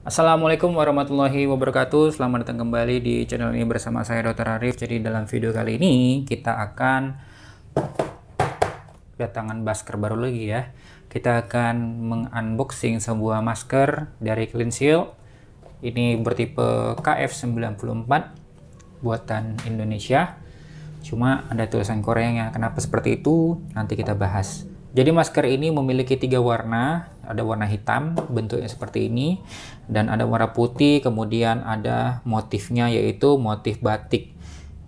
Assalamualaikum warahmatullahi wabarakatuh Selamat datang kembali di channel ini bersama saya Dr. Arif Jadi dalam video kali ini kita akan Kedatangan masker baru lagi ya Kita akan mengunboxing sebuah masker dari Clean Seal Ini bertipe KF94 Buatan Indonesia Cuma ada tulisan Korea yang Kenapa seperti itu nanti kita bahas jadi masker ini memiliki tiga warna, ada warna hitam bentuknya seperti ini, dan ada warna putih, kemudian ada motifnya yaitu motif batik.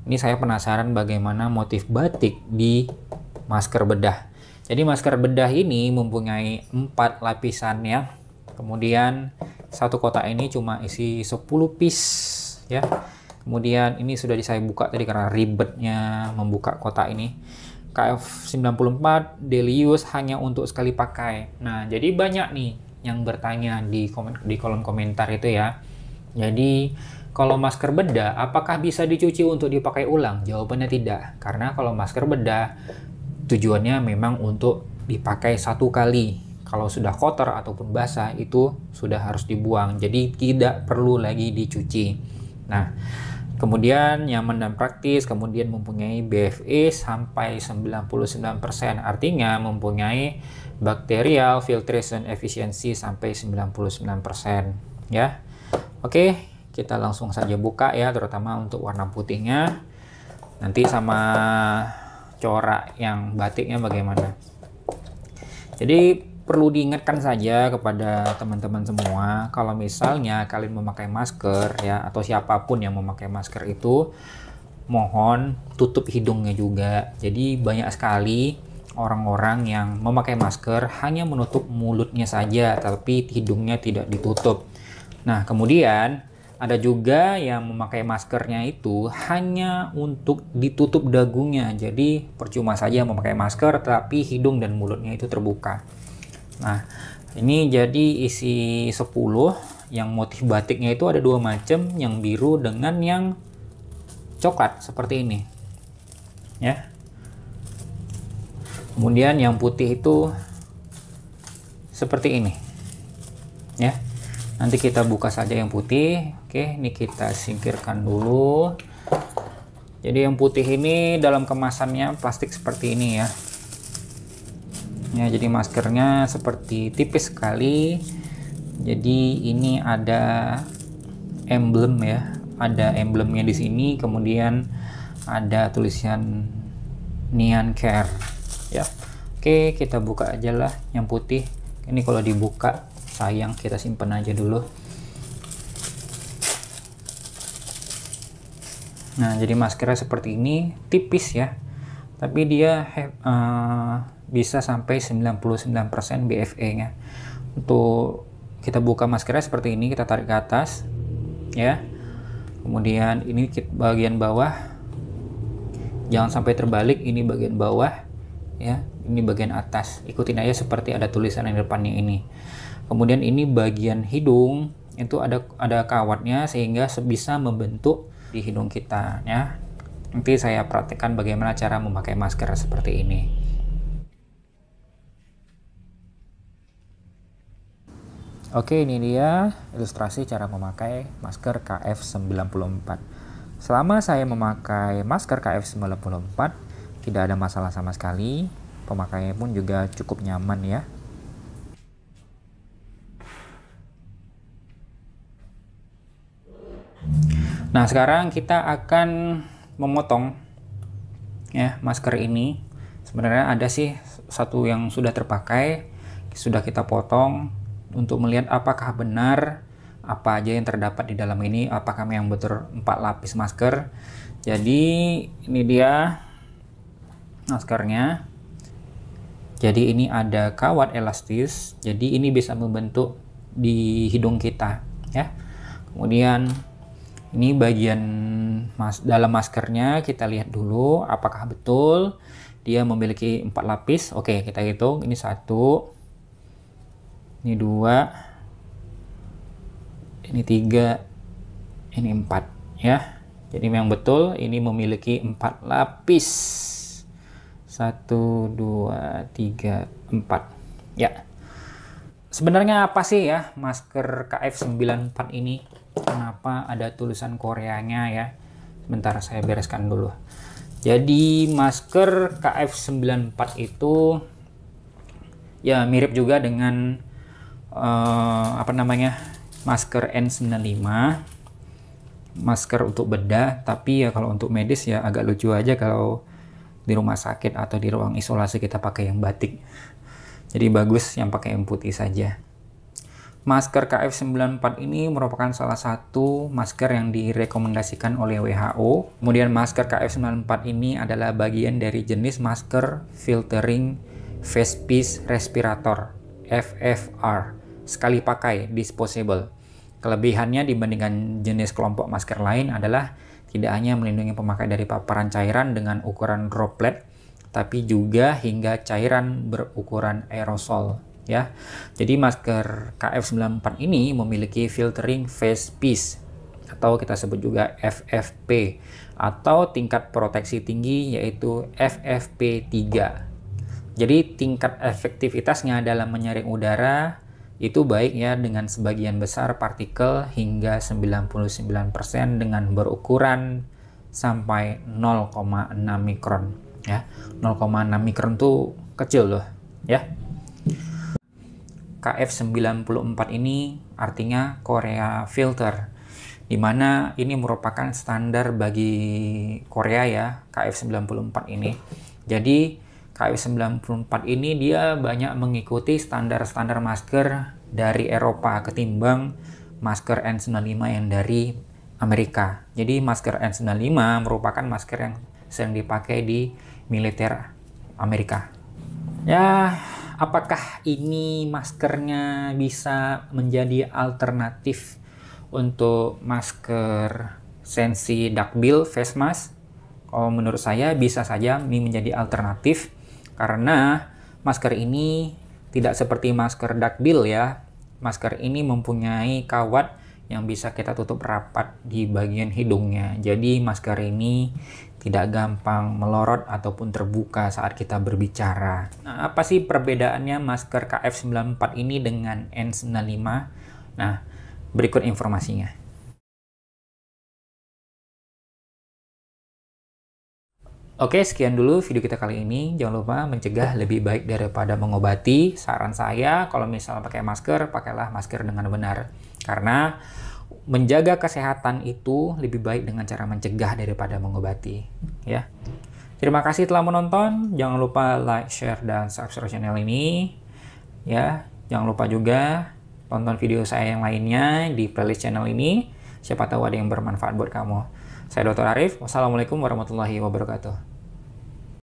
Ini saya penasaran bagaimana motif batik di masker bedah. Jadi masker bedah ini mempunyai empat lapisan ya, kemudian satu kotak ini cuma isi 10 piece ya. Kemudian ini sudah saya buka tadi karena ribetnya membuka kotak ini. KF94 Delius hanya untuk sekali pakai. Nah, jadi banyak nih yang bertanya di komen, di kolom komentar itu ya. Jadi kalau masker bedah apakah bisa dicuci untuk dipakai ulang? Jawabannya tidak. Karena kalau masker bedah tujuannya memang untuk dipakai satu kali. Kalau sudah kotor ataupun basah itu sudah harus dibuang. Jadi tidak perlu lagi dicuci. Nah, Kemudian nyaman dan praktis, kemudian mempunyai BFE sampai 99%, artinya mempunyai bacterial filtration efficiency sampai 99%, ya. Oke, kita langsung saja buka ya, terutama untuk warna putihnya. Nanti sama corak yang batiknya bagaimana. Jadi perlu diingatkan saja kepada teman-teman semua kalau misalnya kalian memakai masker ya atau siapapun yang memakai masker itu mohon tutup hidungnya juga jadi banyak sekali orang-orang yang memakai masker hanya menutup mulutnya saja tapi hidungnya tidak ditutup nah kemudian ada juga yang memakai maskernya itu hanya untuk ditutup dagunya jadi percuma saja memakai masker tapi hidung dan mulutnya itu terbuka Nah, ini jadi isi 10 yang motif batiknya itu ada dua macam, yang biru dengan yang coklat seperti ini. Ya. Kemudian yang putih itu seperti ini. Ya. Nanti kita buka saja yang putih. Oke, ini kita singkirkan dulu. Jadi yang putih ini dalam kemasannya plastik seperti ini ya ya jadi maskernya seperti tipis sekali jadi ini ada emblem ya ada emblemnya di sini kemudian ada tulisan Nian Care ya oke kita buka aja lah yang putih ini kalau dibuka sayang kita simpen aja dulu nah jadi maskernya seperti ini tipis ya tapi dia uh, bisa sampai 99% BFE-nya. Untuk kita buka maskernya seperti ini, kita tarik ke atas ya. Kemudian ini bagian bawah. Jangan sampai terbalik, ini bagian bawah ya, ini bagian atas. Ikutin aja seperti ada tulisan yang depannya ini. Kemudian ini bagian hidung itu ada ada kawatnya sehingga bisa membentuk di hidung kita ya. Nanti saya praktekkan bagaimana cara memakai masker seperti ini. Oke, ini dia ilustrasi cara memakai masker KF94. Selama saya memakai masker KF94, tidak ada masalah sama sekali. Pemakaiannya pun juga cukup nyaman ya. Nah, sekarang kita akan memotong ya masker ini. Sebenarnya ada sih satu yang sudah terpakai, sudah kita potong untuk melihat apakah benar apa aja yang terdapat di dalam ini apakah memang betul empat lapis masker jadi ini dia maskernya jadi ini ada kawat elastis jadi ini bisa membentuk di hidung kita ya kemudian ini bagian mas dalam maskernya kita lihat dulu apakah betul dia memiliki empat lapis oke kita hitung ini satu ini dua ini tiga ini empat ya jadi yang betul ini memiliki empat lapis satu dua tiga empat ya sebenarnya apa sih ya masker KF94 ini kenapa ada tulisan Koreanya ya sebentar saya bereskan dulu jadi masker KF94 itu ya mirip juga dengan uh, apa namanya masker N95 masker untuk bedah tapi ya kalau untuk medis ya agak lucu aja kalau di rumah sakit atau di ruang isolasi kita pakai yang batik jadi bagus yang pakai yang putih saja masker KF94 ini merupakan salah satu masker yang direkomendasikan oleh WHO. Kemudian masker KF94 ini adalah bagian dari jenis masker filtering face piece respirator FFR sekali pakai, disposable. Kelebihannya dibandingkan jenis kelompok masker lain adalah tidak hanya melindungi pemakai dari paparan cairan dengan ukuran droplet, tapi juga hingga cairan berukuran aerosol ya. Jadi masker KF94 ini memiliki filtering face piece atau kita sebut juga FFP atau tingkat proteksi tinggi yaitu FFP3. Jadi tingkat efektivitasnya dalam menyaring udara itu baik ya dengan sebagian besar partikel hingga 99% dengan berukuran sampai 0,6 mikron ya. 0,6 mikron tuh kecil loh ya. KF94 ini artinya Korea filter dimana ini merupakan standar bagi Korea ya KF94 ini jadi KW94 ini dia banyak mengikuti standar-standar masker dari Eropa ketimbang masker N95 yang dari Amerika. Jadi masker N95 merupakan masker yang sering dipakai di militer Amerika. Ya, apakah ini maskernya bisa menjadi alternatif untuk masker Sensi Duckbill face mask? Kalau menurut saya bisa saja ini menjadi alternatif karena masker ini tidak seperti masker duckbill ya. Masker ini mempunyai kawat yang bisa kita tutup rapat di bagian hidungnya. Jadi masker ini tidak gampang melorot ataupun terbuka saat kita berbicara. Nah, apa sih perbedaannya masker KF94 ini dengan N95? Nah, berikut informasinya. Oke, sekian dulu video kita kali ini. Jangan lupa mencegah lebih baik daripada mengobati. Saran saya, kalau misalnya pakai masker, pakailah masker dengan benar. Karena menjaga kesehatan itu lebih baik dengan cara mencegah daripada mengobati, ya. Terima kasih telah menonton. Jangan lupa like, share, dan subscribe channel ini. Ya, jangan lupa juga tonton video saya yang lainnya di playlist channel ini. Siapa tahu ada yang bermanfaat buat kamu. Saya Dr. Arief. Wassalamualaikum warahmatullahi wabarakatuh.